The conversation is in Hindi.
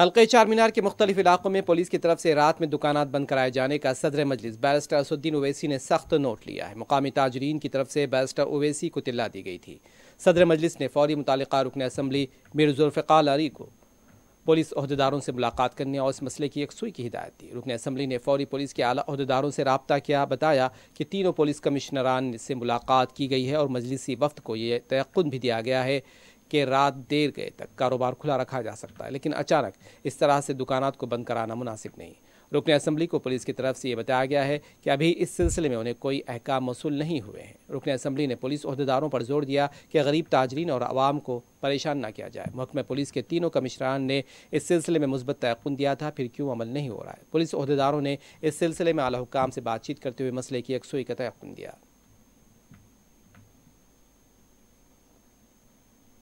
हल्के चार मीनार के मुख्तलिफ इलाकों में पुलिस की तरफ से रात में दुकानात बंद कराए जाने का सदर मजलिस बैरिस्टर असुद्दीन ओवैसी ने सख्त नोट लिया है मुकामी ताजरीन की तरफ से बैरिस्टर ओवैसी को तिल्ला दी गई थी सदर मजलिस ने फौरी मुतल रुकन असम्बली मीर अली को पुलिस अहदेदारों से मुलाकात करने और इस मसले की एक सुई की हिदायत दी रुकन असम्बली ने फौरी पुलिस के अली अहदेदारों से रबता किया बताया कि तीनों पुलिस कमिश्नरान से मुलाकात की गई है और मजलिसी वफ्त को ये तयन भी दिया गया है कि रात देर गए तक कारोबार खुला रखा जा सकता है लेकिन अचानक इस तरह से दुकानात को बंद कराना मुनासिब नहीं रुकन असम्बली को पुलिस की तरफ से ये बताया गया है कि अभी इस सिलसिले में उन्हें कोई अहकाम मौसू नहीं हुए हैं रुकन असम्बली ने पुलिस अहदेदारों पर जोर दिया कि गरीब ताजरीन और आवाम को परेशान न किया जाए महकमे पुलिस के तीनों कमिश्नरान ने इस सिलसिले में मुस्बत तयकुन दिया था फिर क्यों अमल नहीं हो रहा है पुलिस अहदेदारों ने इस सिलसिले में आला हुकाम से बातचीत करते हुए मसले की सोई का तयकुन दिया